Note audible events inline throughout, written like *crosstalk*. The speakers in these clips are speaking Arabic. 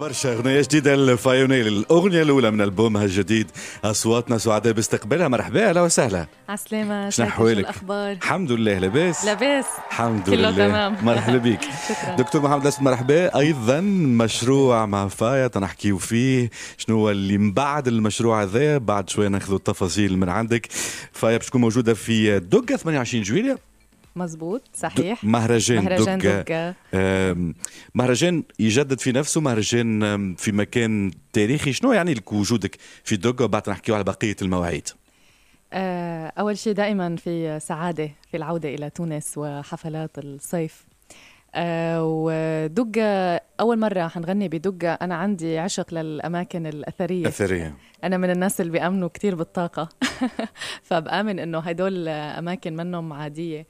برشا اغنيه جديده الفايونيل الاغنيه الاولى من البومها الجديد اصواتنا سعداء باستقبالها مرحبا اهلا وسهلا عسلامة شنو احوالك الاخبار الحمد لله لاباس لاباس الحمد لله كله تمام مرحبا *laughs* بك شكرا دكتور محمد اسد مرحبا ايضا مشروع مع فايا تنحكيو فيه شنو هو اللي من بعد المشروع هذا بعد شويه ناخذوا التفاصيل من عندك فايا باش تكون موجوده في دوكا 28 جويليا مزبوط صحيح مهرجان مهرجان دقة, مهرجان يجدد في نفسه مهرجان في مكان تاريخي شنو يعني لك وجودك في دقة وبعد نحكيو على بقية المواعيد آه، أول شيء دائما في سعادة في العودة إلى تونس وحفلات الصيف آه، ودقة أول مرة حنغني بدقة أنا عندي عشق للأماكن الأثرية أثرية أنا من الناس اللي بيأمنوا كتير بالطاقة *laughs* فبآمن إنه هدول أماكن منهم عادية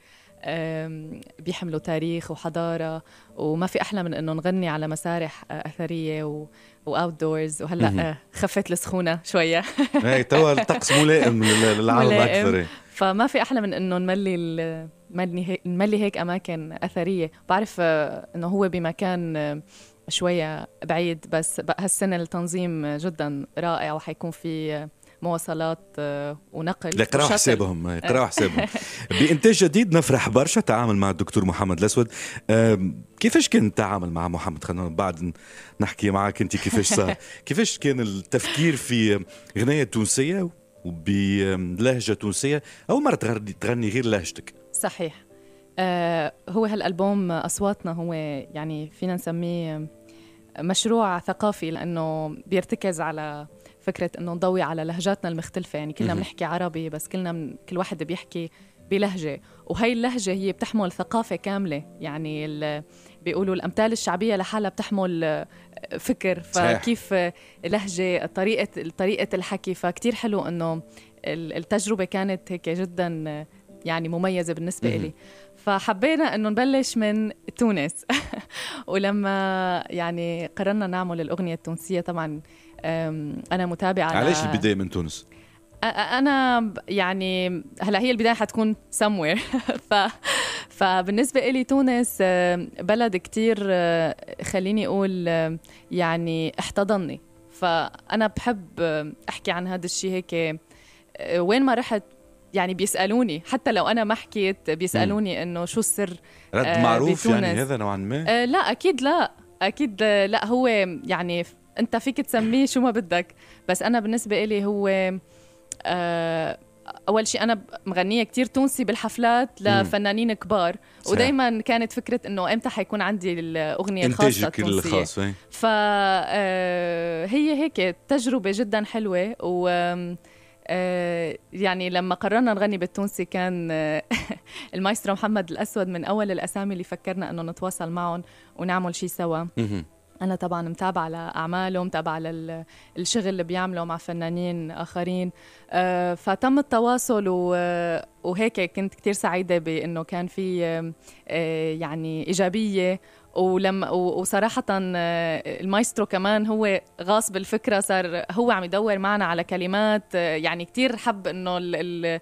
بيحملوا تاريخ وحضاره وما في احلى من انه نغني على مسارح آه، اثريه واوت دورز وهلا آه، خفت السخونه شويه *laughs* ايه توا الطقس ملائم للعالم اكثر إيه. فما في احلى من انه نملي نملي هيك اماكن اثريه بعرف آه، انه هو بمكان شويه بعيد بس هالسنه التنظيم جدا رائع وحيكون في مواصلات آه، ونقل لقراوا حسابهم قراوا حسابهم *laughs* بانتاج جديد نفرح برشا تعامل مع الدكتور محمد الاسود كيفاش كان التعامل مع محمد خلينا بعد نحكي معك انت كيفاش صار *laughs* كيفاش كان التفكير في غنايه تونسيه وبلهجه تونسيه اول مره تغني غير لهجتك صحيح آه، هو هالالبوم اصواتنا هو يعني فينا نسميه مشروع ثقافي لانه بيرتكز على فكره انه نضوي على لهجاتنا المختلفه يعني كلنا بنحكي عربي بس كلنا من كل واحد بيحكي بلهجه وهي اللهجه هي بتحمل ثقافه كامله يعني بيقولوا الامثال الشعبيه لحالها بتحمل فكر فكيف لهجه طريقه طريقه الحكي فكتير حلو انه التجربه كانت هيك جدا يعني مميزه بالنسبه لي فحبينا انه نبلش من تونس *laughs* ولما يعني قررنا نعمل الاغنيه التونسيه طبعا انا متابعه علاش البدايه من تونس انا يعني هلا هي البدايه حتكون somewhere *laughs* ف فبالنسبة إلي تونس بلد كتير خليني أقول يعني احتضنني فأنا بحب أحكي عن هذا الشيء هيك وين ما رحت يعني بيسالوني حتى لو انا ما حكيت بيسالوني انه شو السر رد معروف يعني بتونس. يعني هذا نوعا ما لا اكيد لا اكيد لا هو يعني انت فيك تسميه شو ما بدك بس انا بالنسبه إلي هو آه اول شيء انا مغنيه كتير تونسي بالحفلات لفنانين كبار ودائما كانت فكره انه امتى حيكون عندي الاغنيه الخاصه إيه. التونسيه الخاص آه، فهي هيك تجربه جدا حلوه و آه، يعني لما قررنا نغني بالتونسي كان آه، *laughs* المايسترو محمد الاسود من اول الاسامي اللي فكرنا انه نتواصل معهم ونعمل شيء سوا أنا طبعا متابعة لأعماله متابعة للشغل اللي بيعمله مع فنانين آخرين آه، فتم التواصل وهيك كنت كتير سعيدة بأنه كان في آه، يعني إيجابية ولما وصراحة آه، المايسترو كمان هو غاص بالفكرة صار هو عم يدور معنا على كلمات يعني كتير حب انه ال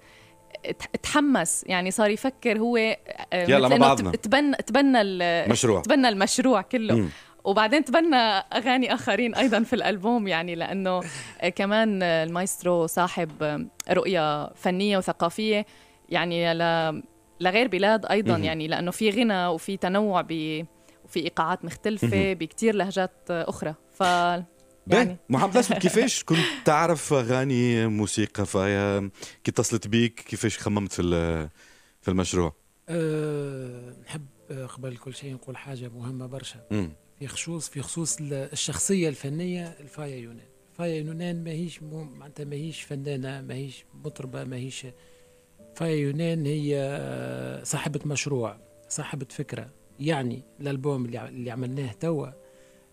تحمس يعني صار يفكر هو يلا مع بعضنا تبنى تبنى المشروع تبنى المشروع كله مم. وبعدين تبنى اغاني اخرين ايضا في الالبوم يعني لانه كمان المايسترو صاحب رؤيه فنيه وثقافيه يعني لغير بلاد ايضا يعني لانه في غنى وفي تنوع ب وفي ايقاعات مختلفه بكتير لهجات اخرى ف يعني محمد اسود كيفاش كنت تعرف اغاني موسيقى فهي كي اتصلت بيك كيفاش خممت في في المشروع؟ أه نحب قبل كل شيء نقول حاجه مهمه برشا في خصوص في خصوص الشخصية الفنية الفايا يونان فايا يونان ماهيش معناتها ماهيش فنانة ماهيش مطربة ماهيش فايا يونان هي آه، صاحبة مشروع صاحبة فكرة يعني الألبوم اللي عملناه توا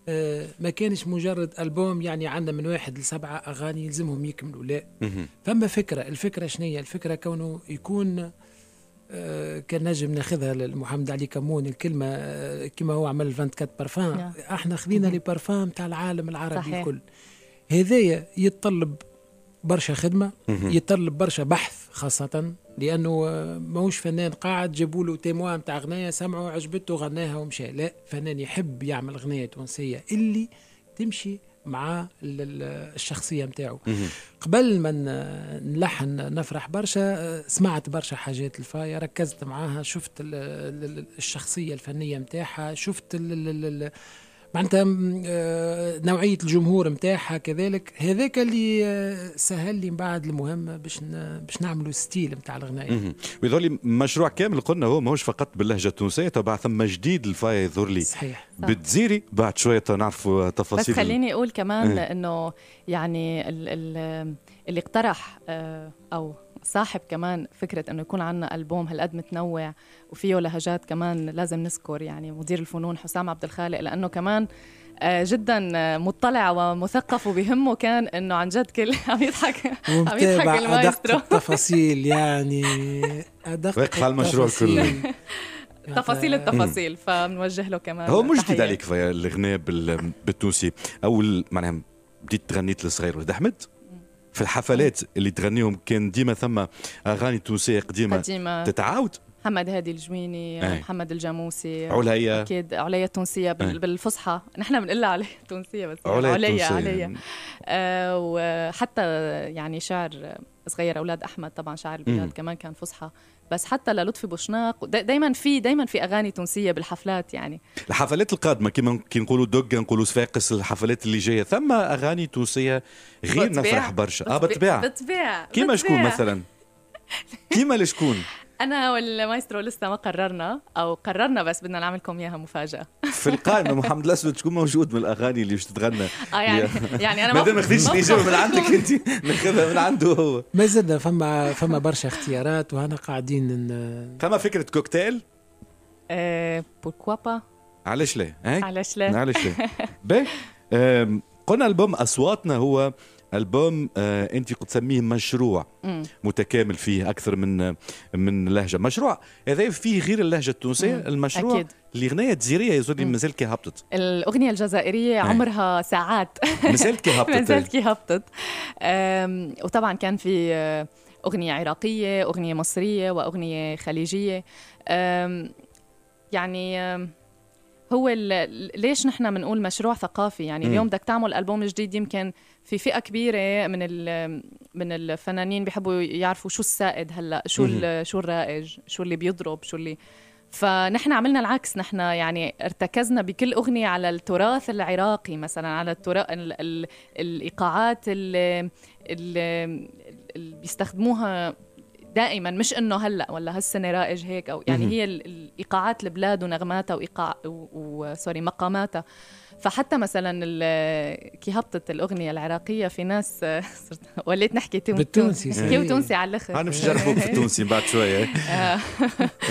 آه، ما كانش مجرد ألبوم يعني عندنا من واحد لسبعة أغاني يلزمهم يكملوا لا فما فكرة الفكرة شنو هي الفكرة كونه يكون آه، كان نجم ناخذها لمحمد علي كمون الكلمه آه، كما هو عمل 24 بارفان نعم. احنا خذينا لي بارفان تاع العالم العربي صحيح. الكل هذايا يتطلب برشا خدمه يتطلب برشا بحث خاصه لانه آه، ماهوش فنان قاعد جابوا له تيموان تاع غنايه سمعوا عجبته غناها ومشى لا فنان يحب يعمل غنايه تونسيه اللي تمشي مع الشخصيه نتاعو قبل ما نلحن نفرح برشا سمعت برشا حاجات الفايا ركزت معاها شفت الشخصيه الفنيه نتاعها شفت معناتها آه، نوعيه الجمهور نتاعها كذلك هذاك اللي آه، سهل لي من بعد المهمه باش باش نعملوا ستيل نتاع الغناء ويظهر لي مشروع كامل قلنا هو ماهوش فقط باللهجه التونسيه تبع ثم جديد الفايا يظهر لي صحيح بتزيري بعد شويه نعرفوا تفاصيل بس خليني اقول كمان إيه. انه يعني اللي اقترح آه، او صاحب كمان فكرة أنه يكون عندنا ألبوم هالقد متنوع وفيه لهجات كمان لازم نذكر يعني مدير الفنون حسام عبد الخالق لأنه كمان آه، جدا آه، مطلع ومثقف وبهمه كان انه عن جد كل *laughs* عم يضحك عم يضحك المايسترو ادق التفاصيل يعني ادق على المشروع كله *laughs* تفاصيل يعني التفاصيل فبنوجه له كمان هو مش جديد عليك الغناء بالتونسي او معناها بديت غنيت الصغير ولد احمد في الحفلات اللي تغنيهم كان ديما ثم اغاني تونسيه قديمه, قديمة. تتعاود محمد هادي الجويني أي. محمد الجاموسي عليا اكيد عليا التونسيه بالفصحى نحن بنقول عليا التونسيه بس عليا عليا, عليا. آه وحتى يعني شعر صغير اولاد احمد طبعا شعر البلاد كمان كان فصحى بس حتى للطفي بوشناق دائما في دائما في اغاني تونسيه بالحفلات يعني الحفلات القادمه كما كي نقولوا دوك نقولوا صفاقس الحفلات اللي جايه ثم اغاني تونسيه غير نفرح برشا اه بالطبيعه بالطبيعه كيما شكون مثلا كيما لشكون *laughs* انا والمايسترو لسه ما قررنا او قررنا بس بدنا نعمل لكم اياها مفاجاه في القائمه محمد الاسود تكون موجود من الاغاني اللي مش تتغنى اه يعني يعني انا ما دام اخذتش الاجابه من عندك انت ناخذها من عنده هو ما زلنا فما فما برشا اختيارات وهنا قاعدين إن... فما فكره كوكتيل؟ أه بوركوا با علاش ليه؟ علاش ليه؟ علاش ليه؟ *laughs* قلنا البوم اصواتنا هو البوم آه انت تسميه مشروع مم. متكامل فيه اكثر من آه، من لهجه مشروع هذا فيه غير اللهجه التونسيه مم. المشروع أكيد. الاغنيه الجزائريه زودي مازال كي هبطت الاغنيه الجزائريه عمرها ساعات *laughs* مازال كي هبطت *laughs* مازال كي هبطت وطبعا كان في آه، اغنيه عراقيه اغنيه مصريه واغنيه خليجيه يعني هو ليش نحن بنقول مشروع ثقافي يعني اليوم بدك تعمل البوم جديد يمكن في فئه كبيره من من الفنانين بيحبوا يعرفوا شو السائد هلا شو شو الرائج شو اللي بيضرب شو اللي فنحن عملنا العكس نحن يعني ارتكزنا بكل أغنية على التراث العراقي مثلا على التراث ال... ال... الإيقاعات اللي, اللي بيستخدموها دائما مش انه هلا ولا هالسنه رائج هيك او يعني هي الايقاعات البلاد ونغماتها وايقاع وسوري مقاماتها فحتى مثلا كي هبطت الاغنيه العراقيه في ناس *laughs* صرت وليت نحكي تونسي بالتونسي نحكي تونسي على الاخر انا مش جربوك في *laughs* التونسي بعد شويه إيه؟ آه،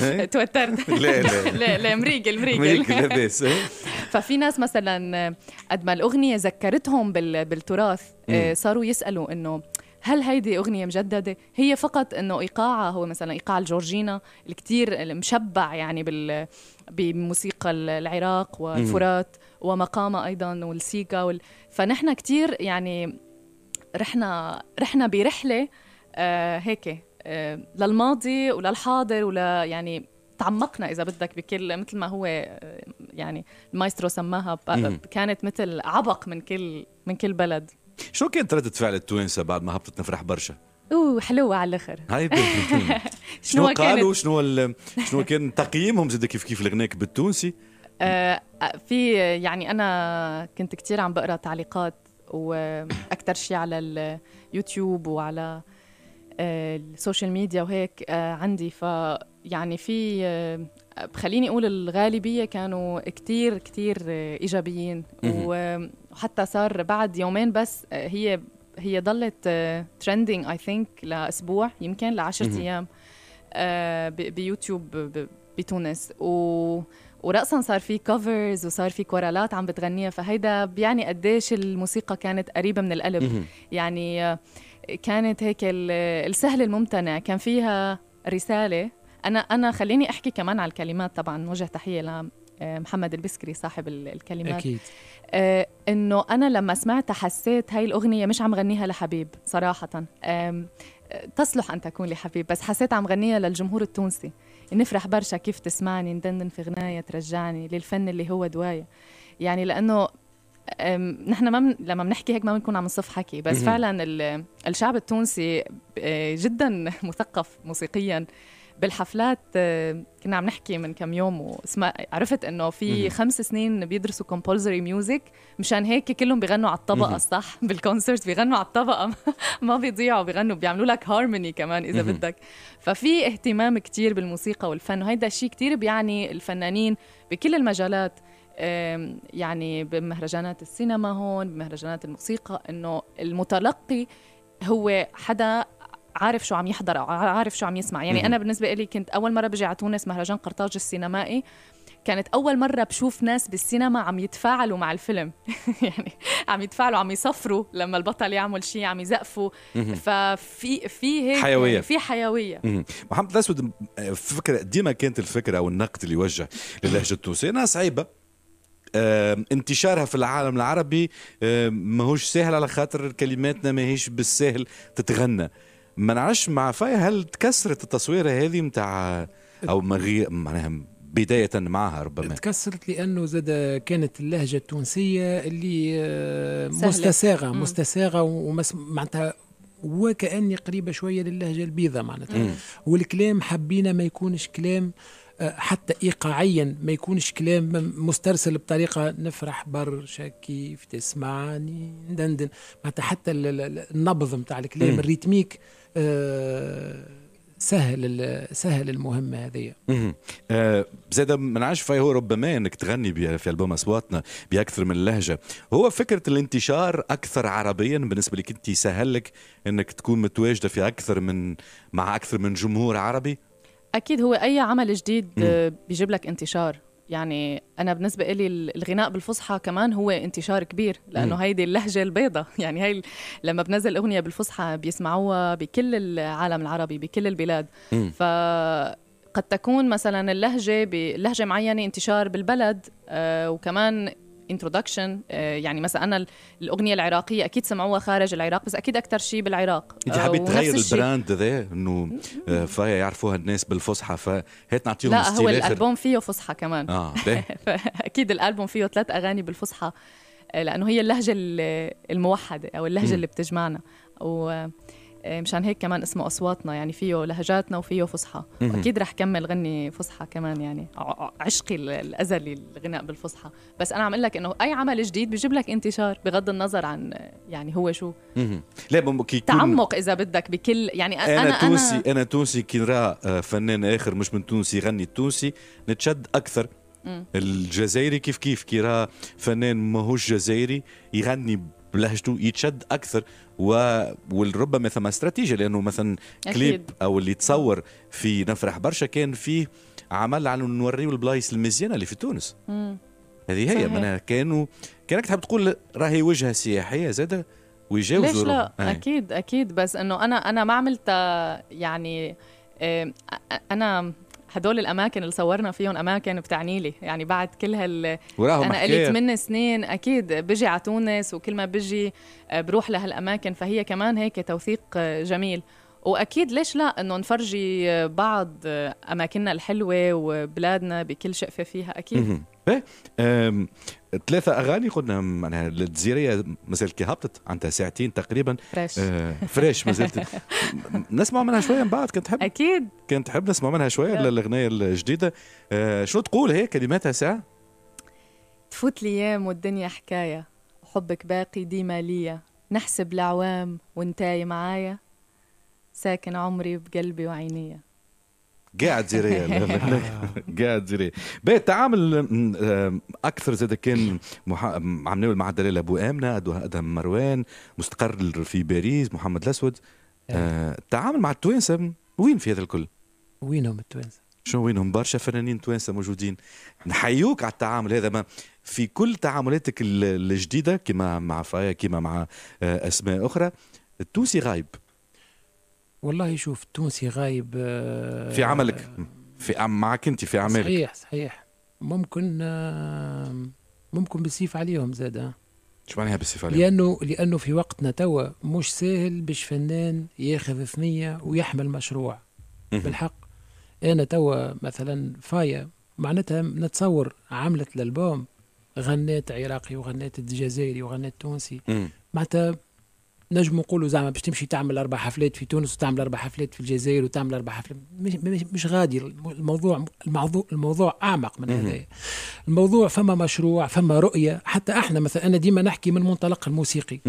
إيه؟ توترت *laughs* لا لا لا لا مريقل مريقل لاباس إيه؟ ففي ناس مثلا قد ما الاغنيه ذكرتهم بالتراث آه، صاروا يسالوا انه هل هيدي أغنية مجددة هي فقط إنه إيقاعها هو مثلا إيقاع الجورجينا الكثير المشبع يعني بال بموسيقى العراق والفرات ومقامة أيضا والسيكا وال... فنحن كثير يعني رحنا رحنا برحلة آه هيك آه للماضي وللحاضر ولا يعني تعمقنا اذا بدك بكل مثل ما هو آه، يعني المايسترو سماها كانت مثل عبق من كل من كل بلد شو كانت ردة فعل التوانسه بعد ما هبطت نفرح برشا؟ اوه حلوه على الاخر هاي *laughs* شنو قالوا شنو شنو كان تقييمهم زاد كيف كيف الغناك بالتونسي؟ آه، آه، في يعني انا كنت كثير عم بقرا تعليقات واكثر شيء على اليوتيوب وعلى آه، السوشيال ميديا وهيك عندي ف يعني في آه، خليني اقول الغالبيه كانوا كتير كتير آه، ايجابيين وحتى صار بعد يومين بس آه، هي هي ضلت ترندنج اي ثينك لاسبوع يمكن لعشرة ايام بيوتيوب بتونس و ورأسا صار في كفرز وصار في كورالات عم بتغنيها فهيدا بيعني قديش الموسيقى كانت قريبة من القلب يعني كانت هيك السهل الممتنع كان فيها رسالة انا انا خليني احكي كمان على الكلمات طبعا وجه تحيه لمحمد آه، البسكري صاحب الكلمات اكيد آه، انه انا لما سمعتها حسيت هاي الاغنيه مش عم غنيها لحبيب صراحه تصلح ان تكون لحبيب بس حسيت عم غنيها للجمهور التونسي نفرح برشا كيف تسمعني ندندن في غنايه ترجعني للفن اللي هو دوايه يعني لانه نحن ما من لما بنحكي هيك ما بنكون عم نصف حكي بس فعلا الشعب التونسي آه، جدا مثقف موسيقيا بالحفلات آه، كنا عم نحكي من كم يوم واسمع عرفت انه في خمس سنين بيدرسوا كومبولزري ميوزك مشان هيك كلهم بيغنوا على الطبقه صح *laughs* بالكونسرت بيغنوا على الطبقه ما بيضيعوا بيغنوا بيعملوا لك هارموني كمان اذا بدك ففي اهتمام كتير بالموسيقى والفن وهيدا الشيء كتير بيعني الفنانين بكل المجالات يعني بمهرجانات السينما هون بمهرجانات الموسيقى انه المتلقي هو حدا عارف شو عم يحضر او عارف شو عم يسمع يعني انا بالنسبه لي كنت اول مره بجي على تونس مهرجان قرطاج السينمائي كانت اول مره بشوف ناس بالسينما عم يتفاعلوا مع الفيلم *laughs* يعني عم يتفاعلوا عم يصفروا لما البطل يعمل شيء عم يزقفوا ففي في هيك حيويه في حيويه محمد الاسود فكره ديما كانت الفكره او النقد اللي وجه للهجه التونسيه ناس صعيبه انتشارها في العالم العربي ماهوش سهل على خاطر كلماتنا ماهيش بالسهل تتغنى ما نعرفش مع فاي هل تكسرت التصويره هذه نتاع او مغي... معناها بداية معها ربما تكسرت لأنه زاد كانت اللهجة التونسية اللي آه، مستساغة مم. مستساغة ومس... معناتها وكأني قريبة شوية للهجة البيضاء معناتها والكلام حبينا ما يكونش كلام آه، حتى ايقاعيا ما يكونش كلام مسترسل بطريقه نفرح برشا كيف تسمعني ندندن معناتها حتى النبض نتاع الكلام الريتميك آه، سهل سهل المهمه هذه آه زاد ما نعرفش فيه هو ربما انك تغني في البوم اصواتنا باكثر من لهجه هو فكره الانتشار اكثر عربيا بالنسبه لك انت سهل لك انك تكون متواجده في اكثر من مع اكثر من جمهور عربي اكيد هو اي عمل جديد بيجيب لك انتشار يعني انا بالنسبه لي الغناء بالفصحى كمان هو انتشار كبير لانه هيدي اللهجه البيضاء *laughs* يعني هي لما بنزل اغنيه بالفصحى بيسمعوها بكل العالم العربي بكل البلاد مم. ف قد تكون مثلا اللهجه بلهجه معينه انتشار بالبلد آه وكمان انترودكشن آه، يعني مثلا انا الاغنيه العراقيه اكيد سمعوها خارج العراق بس اكيد اكثر شيء بالعراق انت حابه آه، تغير البراند ذا انه آه، فايا يعرفوها الناس بالفصحى فهات نعطيهم لا هو الالبوم فيه فصحى كمان اه *laughs* اكيد الالبوم فيه ثلاث اغاني بالفصحى لانه هي اللهجه الموحده او اللهجه م. اللي بتجمعنا و آه، مشان هيك كمان اسمه اصواتنا يعني فيه لهجاتنا وفيه فصحى أكيد رح كمل غني فصحى كمان يعني عشقي الازلي الغناء بالفصحى بس انا عم اقول لك انه اي عمل جديد بجيب لك انتشار بغض النظر عن آه، يعني هو شو لا ممكن تعمق اذا بدك بكل يعني انا انا تونسي انا تونسي كي نرى آه، فنان اخر مش من تونسي يغني التونسي نتشد اكثر الجزائري كيف كيف كي راه فنان ماهوش جزائري يغني لهجته يتشد اكثر و... وربما ثم استراتيجيه لانه مثلا كليب او اللي تصور في نفرح برشا كان فيه عمل على نوريو البلايص المزيانه اللي في تونس مم. هذه هي معناها كانوا كانك تحب تقول راهي وجهه سياحيه زاده ويجاوزوا ليش لا هاي. اكيد اكيد بس انه انا انا ما عملت آه، يعني آه، انا هدول الاماكن اللي صورنا فيهم اماكن بتعني لي يعني بعد كل هال انا قلت من سنين اكيد بجي على تونس وكل ما بجي آه، بروح لهالاماكن فهي كمان هيك توثيق آه، جميل واكيد ليش لا انه نفرجي آه، بعض اماكننا الحلوه وبلادنا بكل شقفه فيها اكيد ايه ثلاثة أغاني قلنا معناها الجزيرية مازال كي هبطت عندها ساعتين تقريبا فريش آه فريش مازالت *laughs* نسمع منها شوية من بعد كنت تحب أكيد كنت تحب نسمع منها شوية الأغنية الجديدة آه شنو تقول هي كلماتها ساعة؟ تفوت الأيام والدنيا حكاية وحبك باقي ديما ليا نحسب الأعوام وانتاي معايا ساكن عمري بقلبي وعينيا قاعد زي ريال *laughs* قاعد زي ريال بيت التعامل آه، اكثر زاد كان محا... عم ناول مع دلال ابو امنه ادهم مروان مستقر في باريس محمد الاسود التعامل آه. آه، مع التوانسه وين في هذا الكل؟ وينهم التوانسه؟ شنو وينهم برشا فنانين توانسه موجودين نحيوك على التعامل هذا ما في كل تعاملاتك الجديده كما مع فايا كما مع اسماء اخرى التونسي غايب والله شوف التونسي غايب آه، في عملك آه، في معك انت في اعمالك صحيح صحيح ممكن آه، ممكن بالسيف عليهم زاد شو معناها بالسيف عليهم؟ لانه لانه في وقتنا توا مش ساهل باش فنان ياخذ ثنيه ويحمل مشروع بالحق انا توا مثلا فايا معناتها نتصور عملت الالبوم غنيت عراقي وغنيت الجزائري وغنيت تونسي معناتها نجم نقولوا زعما باش تمشي تعمل اربع حفلات في تونس وتعمل اربع حفلات في الجزائر وتعمل اربع حفلات مش, مش غادي الموضوع الموضوع الموضوع اعمق من هذا الموضوع فما مشروع فما رؤيه حتى احنا مثلا انا ديما نحكي من منطلق الموسيقي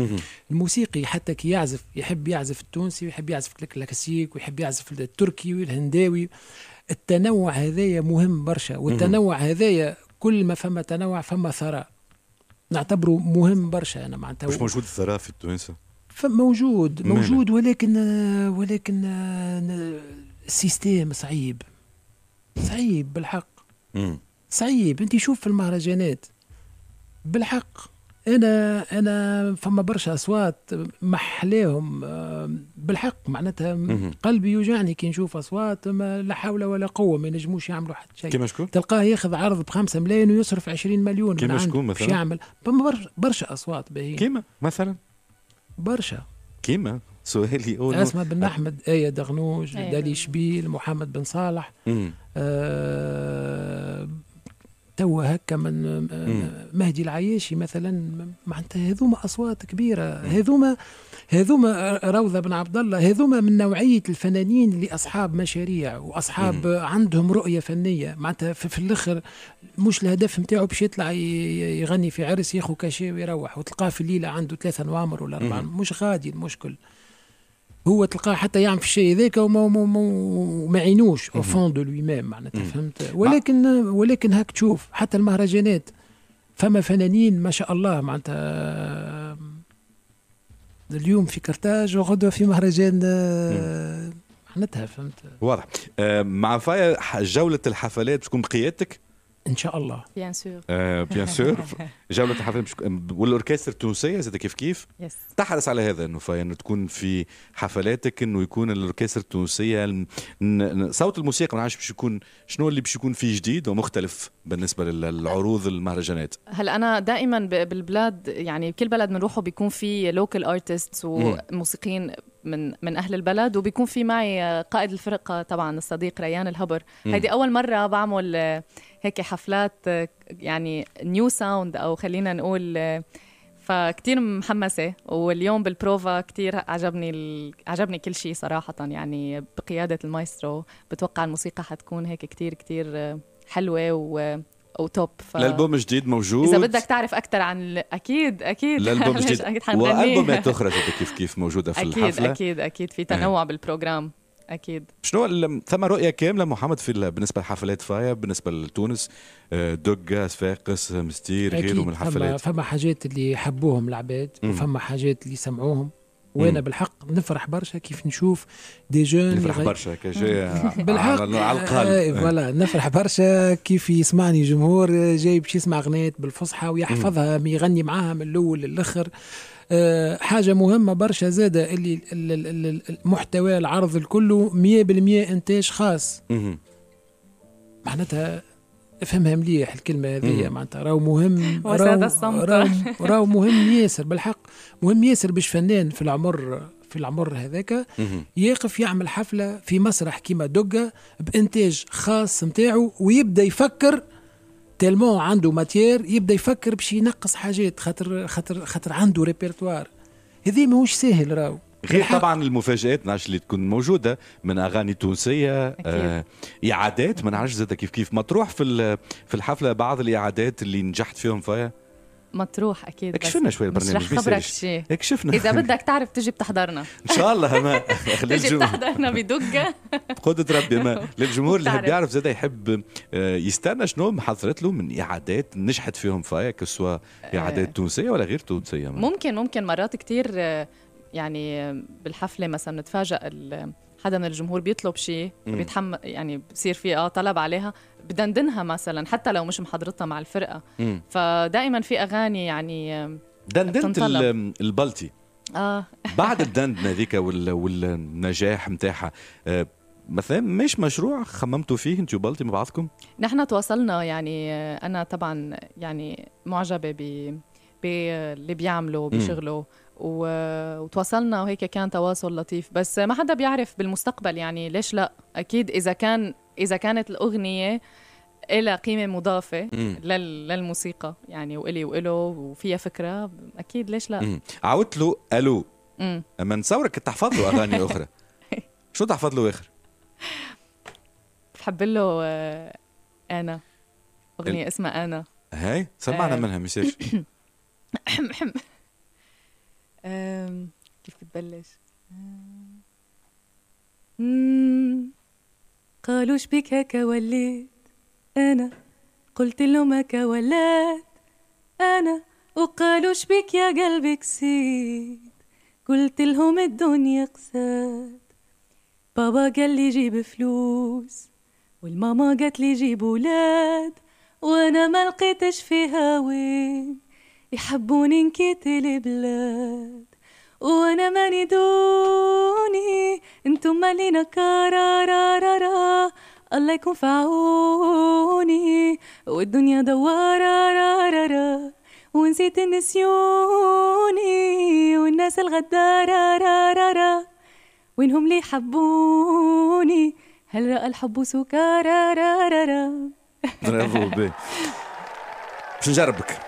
الموسيقي حتى كي يعزف يحب يعزف التونسي ويحب يعزف الكلاسيك ويحب يعزف التركي والهنداوي التنوع هذايا مهم برشا والتنوع هذايا كل ما فما تنوع فما ثراء نعتبره مهم برشا انا معناتها مش موجود الثراء في التونسي فموجود موجود ولكن ولكن السيستيم صعيب صعيب بالحق صعيب انت شوف في المهرجانات بالحق انا انا فما برشا اصوات محلاهم بالحق معناتها قلبي يوجعني كي نشوف اصوات ما لا حول ولا قوه ما ينجموش يعملوا حتى شيء كيما شكون تلقاه ياخذ عرض ب 5 ملايين ويصرف 20 مليون كيما شكون مثلا يعمل فما برشا اصوات باهيين كيما مثلا برشا كيما سهيل يقول أسمى بن أحمد آية دغنوج آية دالي شبيل محمد بن صالح مم. آه هكا من آه، مهدي العياشي مثلا معناتها هذوما اصوات كبيره هذوما هذوما روضه بن عبد الله هذوما من نوعيه الفنانين اللي اصحاب مشاريع واصحاب مم. عندهم رؤيه فنيه معناتها في, في الاخر مش الهدف نتاعو باش يطلع يغني في عرس ياخو كاشي ويروح وتلقاه في الليله عنده ثلاثه نوامر ولا اربعه مش غادي المشكل هو تلقاه حتى يعمل في الشيء ذاك وما ما, ما عينوش او فون دو لوي ميم معناتها فهمت ولكن ولكن هاك تشوف حتى المهرجانات فما فنانين ما شاء الله معناتها اليوم في كرتاج وغدوه في مهرجان آه، معناتها فهمت واضح آه، مع فايا جوله الحفلات تكون بقيادتك ان شاء الله بيان سور بيان سور جوله الحفلات مش... والاوركسترا التونسيه زاد كيف كيف yes. تحرص على هذا انه انه تكون في حفلاتك انه يكون الاوركسترا التونسيه صوت الموسيقى ما نعرفش باش يكون شنو اللي باش يكون فيه جديد ومختلف بالنسبه للعروض المهرجانات هلا انا دائما بالبلاد يعني كل بلد بنروحه بيكون في لوكال ارتست وموسيقيين من من اهل البلد وبيكون في معي قائد الفرقه طبعا الصديق ريان الهبر هيدي اول مره بعمل هيك حفلات يعني نيو ساوند او خلينا نقول فكتير محمسة واليوم بالبروفا كتير عجبني ال... عجبني كل شيء صراحة يعني بقيادة المايسترو بتوقع الموسيقى حتكون هيك كتير كتير حلوة و وتوب ف... الالبوم جديد موجود اذا بدك تعرف اكثر عن اكيد اكيد الالبوم *laughs* جديد والالبومات اخرى كيف كيف موجوده في *laughs* أكيد الحفله اكيد اكيد اكيد في تنوع إيه. بالبروجرام اكيد شنو ثم رؤيه كامله محمد في بالنسبه لحفلات فايا بالنسبه لتونس آه، دقه سفاقس مستير غيره من الحفلات فما, فما حاجات اللي حبوهم العباد وفما حاجات اللي سمعوهم وانا بالحق نفرح برشا كيف نشوف دي جون نفرح برشا كجاي *laughs* بالحق على القلب فوالا نفرح برشا كيف يسمعني جمهور جاي باش يسمع غنيات بالفصحى ويحفظها يغني معاها من الاول للاخر آه، حاجه مهمه برشا زاده اللي المحتوى العرض الكل 100% انتاج خاص معناتها افهمها مليح الكلمة هذه معناتها راهو مهم راهو راهو مهم ياسر بالحق مهم ياسر باش فنان في العمر في العمر هذاك يقف يعمل حفلة في مسرح كيما دقه بإنتاج خاص نتاعو ويبدأ يفكر تيلمون عنده ماتير يبدا يفكر باش ينقص حاجات خاطر خاطر خاطر عنده ريبرتوار هذه ماهوش ساهل راهو غير طبعا المفاجات نعرفش اللي تكون موجوده من اغاني تونسيه آه اعادات ما نعرفش زاد كيف كيف مطروح في في الحفله بعض الاعادات اللي نجحت فيهم فيها مطروح اكيد اكشفنا شوي البرنامج مش رح خبرك شيء اكشفنا اذا *laughs* بدك تعرف تجي بتحضرنا ان شاء الله ما *laughs* *laughs* تجي بتحضرنا بدقه بقدرة ربي ما للجمهور اللي بيعرف زاد يحب آه، يستنى شنو محضرت له من اعادات نجحت فيهم فايا كسوا اعادات آه. تونسيه ولا غير تونسيه ممكن ممكن مرات كثير آه، يعني بالحفله مثلا نتفاجئ حدا من الجمهور بيطلب شيء بيتحمل يعني بصير في اه طلب عليها بدندنها مثلا حتى لو مش محضرتها مع الفرقه مم. فدائما في اغاني يعني دندنت البلطي اه بعد الدندنه هذيك والنجاح نتاعها آه، مثلا مش مشروع خممتوا فيه انتوا بلطي مع بعضكم؟ نحن تواصلنا يعني آه، انا طبعا يعني معجبه ب باللي بيعمله بشغله وتواصلنا وهيك كان تواصل لطيف بس ما حدا بيعرف بالمستقبل يعني ليش لا اكيد اذا كان اذا كانت الاغنيه إلها قيمة مضافة لل... للموسيقى يعني وإلي وإله وفيها فكرة أكيد ليش لا عودت له ألو أما نصورك كنت تحفظ له أغاني أخرى *laughs* شو تحفظ له آخر؟ بحب له آه، أنا أغنية ال... اسمها أنا هاي سمعنا آه. منها مش *clears throat* *clears throat* آم، كيف بتبلش قالوا شبيك هكا وليت أنا قلت لهم هكا ولات أنا وقالوا شبيك يا قلبي كسيت قلت لهم الدنيا قسات بابا قال لي جيب فلوس والماما قالت لي جيب ولاد وانا ما لقيتش فيها وين يحبوني نكيت البلاد وانا ماني دوني انتم مالينا كارارارا الله يكون في عوني والدنيا دوارارارا ونسيت نسيوني والناس الغدارارارا وينهم لي حبوني هل رأى الحب سكارارارا برافو بي باش *laughs* نجربك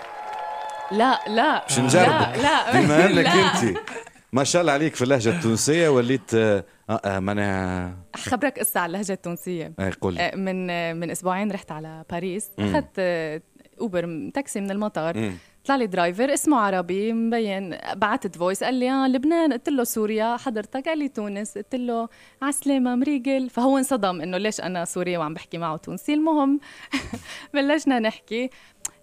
لا لا مش نجربك لا لا *laughs* بما لك انت *laughs* ما شاء الله عليك في اللهجه التونسيه وليت آه آه, آه، خبرك قصه على اللهجه التونسيه اي قول آه، من آه، من اسبوعين رحت على باريس اخذت اوبر تاكسي من المطار طلع لي درايفر اسمه عربي مبين بعثت فويس قال لي اه لبنان قلت له سوريا حضرتك قال لي تونس قلت له على السلامه مريقل فهو انصدم انه ليش انا سوريا وعم بحكي معه تونسي المهم *laughs* بلشنا نحكي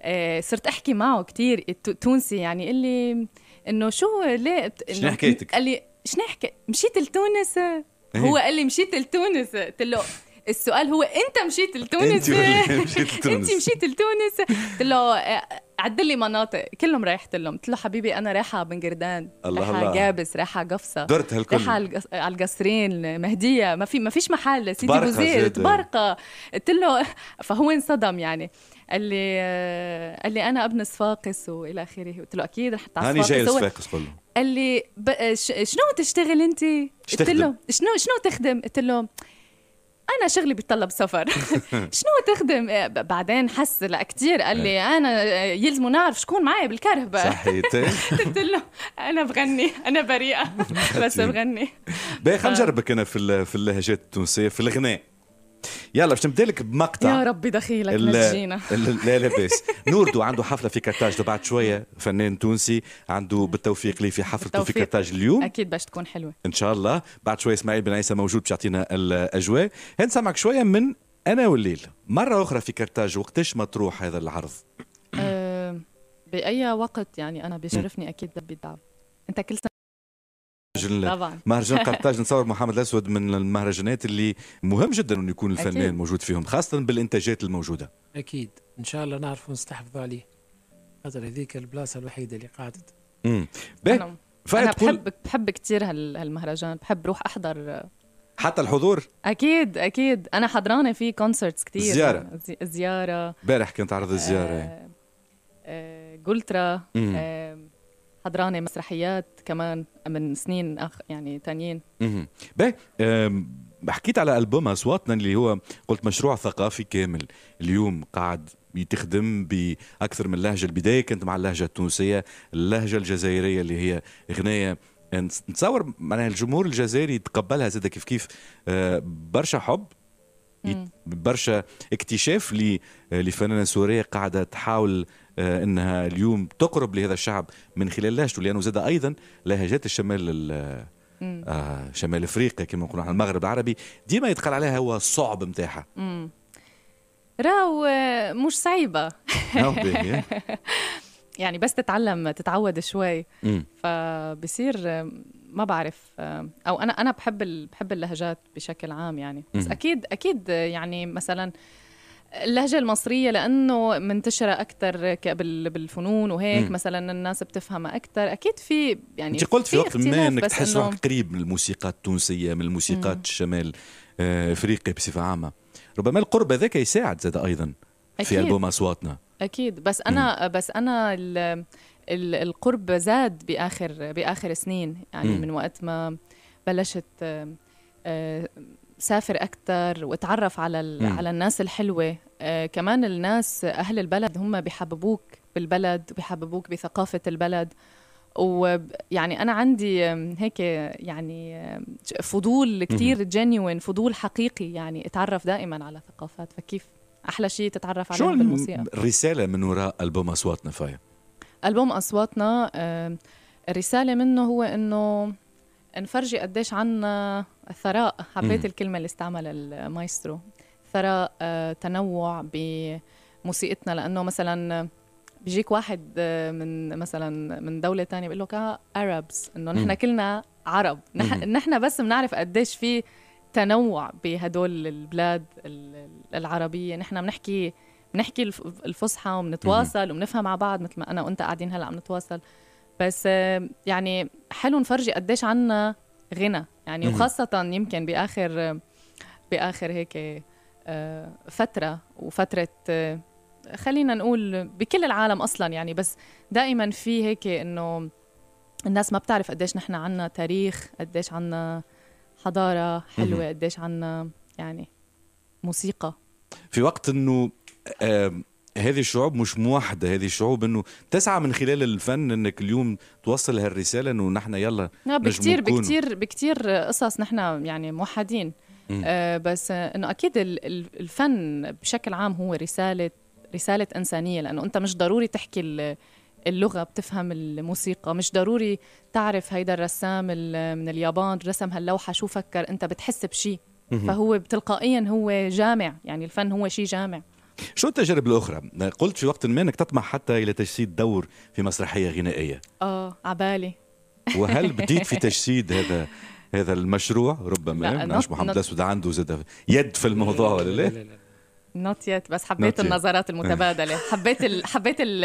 آه، صرت احكي معه كثير تونسي يعني قال لي انه شو ليه شنو حكيتك؟ قال لي شنو حكيت؟ مشيت لتونس إيه. هو قال لي مشيت لتونس قلت له السؤال هو انت مشيت لتونس انت *laughs* مشيت لتونس قلت له آه، عد لي مناطق كلهم رايحت لهم قلت له حبيبي انا رايحه بنجردان الله على جابس رايحه قفصه درت هالكل رايحه على القصرين مهديه ما في ما فيش محل سيدي بوزير تبارقه قلت له فهو انصدم يعني قال لي قال آه، لي انا ابن صفاقس والى اخره قلت له اكيد رح على هاني جاي صفاقس كله قال لي آه، شنو تشتغل انت قلت له شنو شنو تخدم قلت له انا شغلي بيتطلب سفر *laughs* *laughs* شنو تخدم آه، بعدين حس لا كثير قال لي إيه. انا يلزم نعرف شكون معي بالكهرباء صحيت *laughs* قلت له انا بغني انا بريئه بس بغني باي خلينا نجربك انا في اللهجات التونسيه في الغناء يلا باش لك بمقطع يا ربي دخيلك نجينا *laughs* لا لاباس نوردو عنده حفله في كرتاج بعد شويه فنان تونسي عنده بالتوفيق لي في حفلته في كرتاج اليوم اكيد باش تكون حلوه ان شاء الله بعد شويه اسماعيل بن عيسى موجود باش يعطينا الاجواء نسمعك شويه من انا والليل مره اخرى في كرتاج وقتاش مطروح هذا العرض باي وقت يعني انا بيشرفني اكيد بالدعم انت كل سنه طبعا مهرجان *laughs* قرطاج نصور محمد الاسود من المهرجانات اللي مهم جدا انه يكون الفنان أكيد. موجود فيهم خاصه بالانتاجات الموجوده اكيد ان شاء الله نعرفوا نستحفظوا عليه خاطر هذيك البلاصه الوحيده اللي قعدت امم انا, أنا بحب بحب كثير هالمهرجان بحب روح احضر حتى الحضور اكيد اكيد انا حضرانه في كونسرتس كثير زياره زياره امبارح كنت عرض الزياره آه آه قلترا آه حضرانه مسرحيات كمان من سنين أخ يعني تانيين اها باهي حكيت على البوم اصواتنا اللي هو قلت مشروع ثقافي كامل اليوم قاعد تخدم باكثر من لهجه البدايه كنت مع اللهجه التونسيه اللهجه الجزائريه اللي هي غنايه نتصور معناها الجمهور الجزائري يتقبلها زاد كيف كيف آه، برشا حب برشا اكتشاف لفنانه سوريه قاعده تحاول آه، انها اليوم تقرب لهذا الشعب من خلال لهجته لانه زاد ايضا لهجات الشمال آه شمال افريقيا كما نقولوا عن المغرب العربي ديما يتقال عليها هو الصعب نتاعها راهو آه، مش صعيبه *laughs* *laughs* يعني بس تتعلم تتعود شوي مم. فبصير آه، ما بعرف او انا انا بحب بحب اللهجات بشكل عام يعني بس اكيد اكيد يعني مثلا آه اللهجة المصرية لأنه منتشرة أكثر بالفنون وهيك مثلا الناس بتفهمها أكثر أكيد في يعني أنت قلت في وقت ما أنك تحس إنه... قريب من الموسيقى التونسية من الموسيقى الشمال آه، أفريقيا بصفة عامة ربما القرب هذاك يساعد زاد أيضا أكيد. في ألبوم أصواتنا أكيد بس أنا مم. بس أنا ال... القرب زاد بآخر بآخر سنين يعني مم. من وقت ما بلشت آه، آه، سافر اكثر واتعرف على على الناس الحلوه آه كمان الناس اهل البلد هم بحببوك بالبلد بحببوك بثقافه البلد ويعني انا عندي هيك يعني فضول كثير جينيوين فضول حقيقي يعني اتعرف دائما على ثقافات فكيف احلى شيء تتعرف عليه بالموسيقى شو الرساله من وراء البوم اصواتنا فايا البوم اصواتنا الرساله منه هو انه نفرجي قديش عنا آه، ثراء حبيت الكلمة اللي استعملها المايسترو ثراء آه، تنوع بموسيقتنا لأنه مثلا آه، بيجيك واحد من مثلا من دولة تانية بيقول لك اربز انه نحن كلنا عرب نحن, نحن بس بنعرف قديش في تنوع بهدول البلاد العربية نحن بنحكي بنحكي الفصحى وبنتواصل وبنفهم مع بعض مثل ما انا وانت قاعدين هلا عم نتواصل بس يعني حلو نفرجي قديش عنا غنى يعني وخاصة يمكن بآخر بآخر هيك آه، فترة وفترة آه، خلينا نقول بكل العالم أصلا يعني بس دائما في هيك إنه الناس ما بتعرف قديش نحن عنا تاريخ قديش عنا حضارة حلوة قديش عنا يعني موسيقى في وقت إنه هذه الشعوب مش موحدة هذه الشعوب انه تسعى من خلال الفن انك اليوم توصل هالرسالة انه نحن يلا بكتير بكتير بكتير قصص نحن يعني موحدين آه بس انه اكيد الفن بشكل عام هو رسالة رسالة إنسانية لأنه أنت مش ضروري تحكي اللغة بتفهم الموسيقى مش ضروري تعرف هيدا الرسام من اليابان رسم هاللوحة شو فكر أنت بتحس بشي فهو تلقائيا هو جامع يعني الفن هو شيء جامع شو التجارب الاخرى؟ قلت في وقت ما انك تطمح حتى الى تجسيد دور في مسرحيه غنائيه. اه عبالي. وهل *laughs* بديت في تجسيد هذا هذا المشروع ربما ما نعم، محمد الاسود عنده زاد يد في الموضوع ولا لا؟ لا لا نوت يت بس حبيت النظرات المتبادله *laughs* حبيت الـ حبيت الـ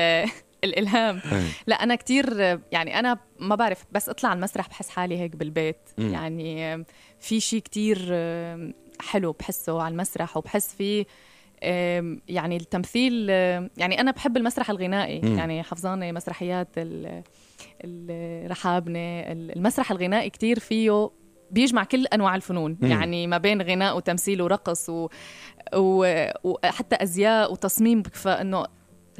الالهام لا انا كثير يعني انا ما بعرف بس اطلع على المسرح بحس حالي هيك بالبيت يعني في شيء كثير حلو بحسه على المسرح وبحس فيه يعني التمثيل يعني انا بحب المسرح الغنائي م. يعني حفظانه مسرحيات الرحابنه المسرح الغنائي كتير فيه بيجمع كل انواع الفنون م. يعني ما بين غناء وتمثيل ورقص و... و... وحتى ازياء وتصميم فانه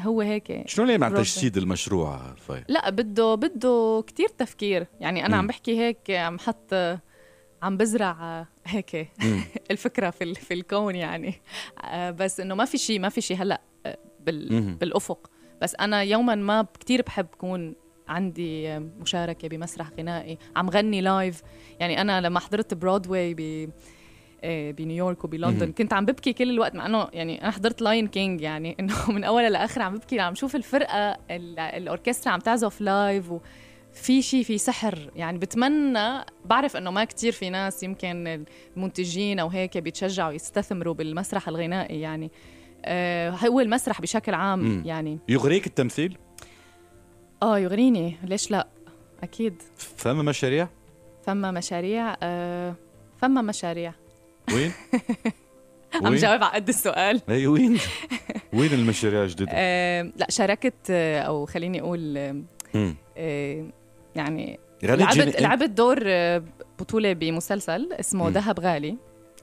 هو هيك شلون ليه مع تجسيد المشروع فاي؟ لا بده بده كتير تفكير يعني انا م. عم بحكي هيك عم حط عم بزرع آه، هيك *laughs* الفكره في في الكون يعني آه، بس انه ما في شيء ما في شيء هلا آه، بال بالافق بس انا يوما ما كثير بحب كون عندي مشاركه بمسرح غنائي عم غني لايف يعني انا لما حضرت برودواي ب بنيويورك وبلندن كنت عم ببكي كل الوقت مع انه يعني انا حضرت لاين كينج يعني *laughs* انه من اولها لاخر عم ببكي عم شوف الفرقه الاوركسترا عم تعزف لايف و في شيء في سحر يعني بتمنى بعرف انه ما كتير في ناس يمكن المنتجين او هيك بيتشجعوا يستثمروا بالمسرح الغنائي يعني آه هو المسرح بشكل عام مم. يعني يغريك التمثيل؟ اه يغريني ليش لا اكيد فما مشاريع؟ فما مشاريع آه فما مشاريع وين؟ *laughs* عم جاوب على قد السؤال اي وين؟ *laughs* وين المشاريع الجديده؟ آه لا شاركت آه، او خليني اقول آه, آه، يعني لعبت إيه؟ لعبت دور آه، بطوله بمسلسل اسمه ذهب غالي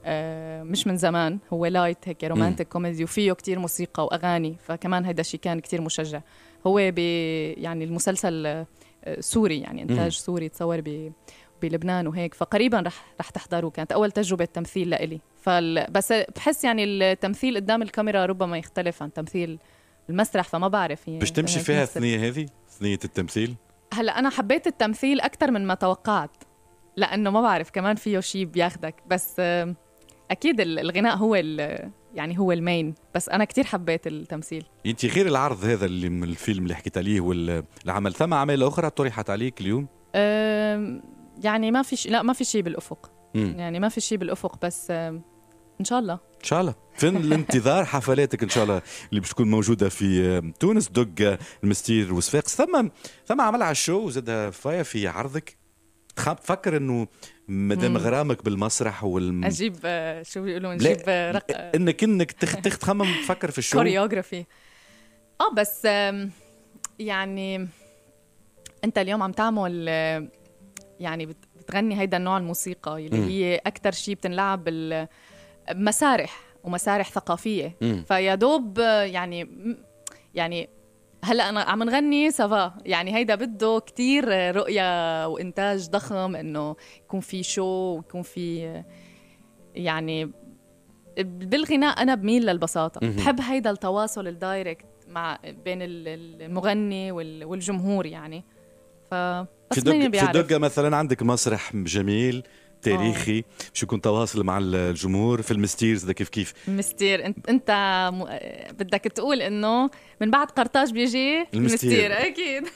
آه، مش من زمان هو لايت هيك رومانتك كوميدي وفيه كتير موسيقى واغاني فكمان هيدا الشيء كان كتير مشجع هو ب يعني المسلسل آه، سوري يعني انتاج سوري تصور بلبنان وهيك فقريبا رح رح تحضروا كانت اول تجربه تمثيل لإلي فال بس بحس يعني التمثيل قدام الكاميرا ربما يختلف عن تمثيل المسرح فما بعرف يعني بتمشي فيها الثنيه هذه ثنيه التمثيل هلا انا حبيت التمثيل اكثر من ما توقعت لانه ما بعرف كمان فيه شيء بياخدك بس اكيد الغناء هو يعني هو المين بس انا كتير حبيت التمثيل انت غير العرض هذا اللي من الفيلم اللي حكيت عليه والعمل ثم اعمال اخرى طرحت عليك اليوم يعني ما في شيء لا ما في شيء بالافق يعني ما في شيء بالافق بس ان شاء الله ان شاء الله في الانتظار حفلاتك ان شاء الله اللي باش تكون موجوده في تونس دق آه، المستير وصفاقس ثم ثم عمل على الشو زاد فايا في عرضك تفكر انه مادام غرامك بالمسرح وال اجيب آه، شو بيقولوا نجيب آه، رق... انك انك تخ... *laughs* تخمم تفكر في الشو كوريوغرافي اه بس يعني انت اليوم عم تعمل يعني بتغني هيدا النوع الموسيقى اللي هي اكثر شيء بتنلعب بال مسارح ومسارح ثقافيه فيا دوب يعني يعني هلا انا عم نغني سافا يعني هيدا بده كتير رؤيه وانتاج ضخم انه يكون في شو ويكون في يعني بالغناء انا بميل للبساطه بحب هيدا التواصل الدايركت مع بين المغني والجمهور يعني ف في دقة, في دقة مثلا عندك مسرح جميل تاريخي آه. باش يكون تواصل مع الجمهور في المستيرز ذا كيف كيف مستير انت انت م... بدك تقول انه من بعد قرطاج بيجي المستير, المستير. اكيد *laughs*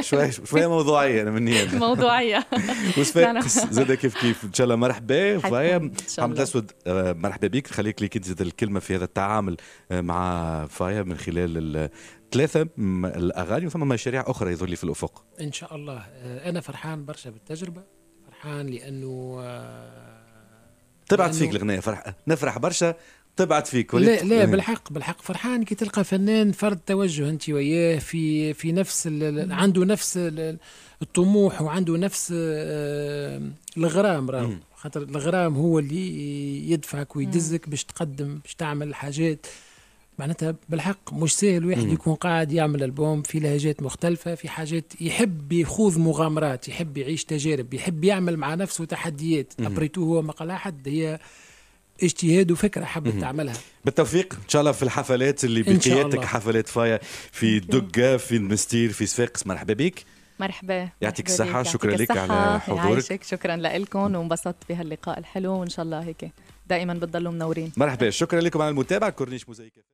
شوي شوي *laughs* موضوعيه انا من هنا موضوعيه *laughs* وصفاقس زاد كيف كيف ان شاء الله مرحبا فايا حمد الاسود آه، مرحبا بك خليك ليك تزيد الكلمه في هذا التعامل آه، مع فايا من خلال ثلاثة الأغاني وثم مشاريع أخرى يظل في الأفق إن شاء الله أنا فرحان برشا بالتجربة فرحان لانه آه، طبعت فيك الغنايه فرح نفرح برشا طبعت فيك لا لا إيه. بالحق بالحق فرحان كي تلقى فنان فرد توجه انت وياه في في نفس عنده نفس الطموح وعنده نفس آه، الغرام راهو خاطر الغرام هو اللي يدفعك ويدزك باش تقدم باش تعمل حاجات معناتها بالحق مش سهل واحد يكون قاعد يعمل ألبوم في لهجات مختلفة في حاجات يحب يخوض مغامرات يحب يعيش تجارب يحب يعمل مع نفسه تحديات أبريتو هو ما قال أحد هي اجتهاد وفكره حبت تعملها بالتوفيق ان شاء الله في الحفلات اللي بقيادتك حفلات فايا في دقه في المستير في صفاقس مرحبا بك مرحبا يعطيك الصحة شكرا لك على حضورك يعيشك. شكرا لكم وانبسطت بهاللقاء الحلو وإن شاء الله هيك دائما بتضلوا منورين مرحبا شكرا لكم على المتابعة كورنيش موزيكا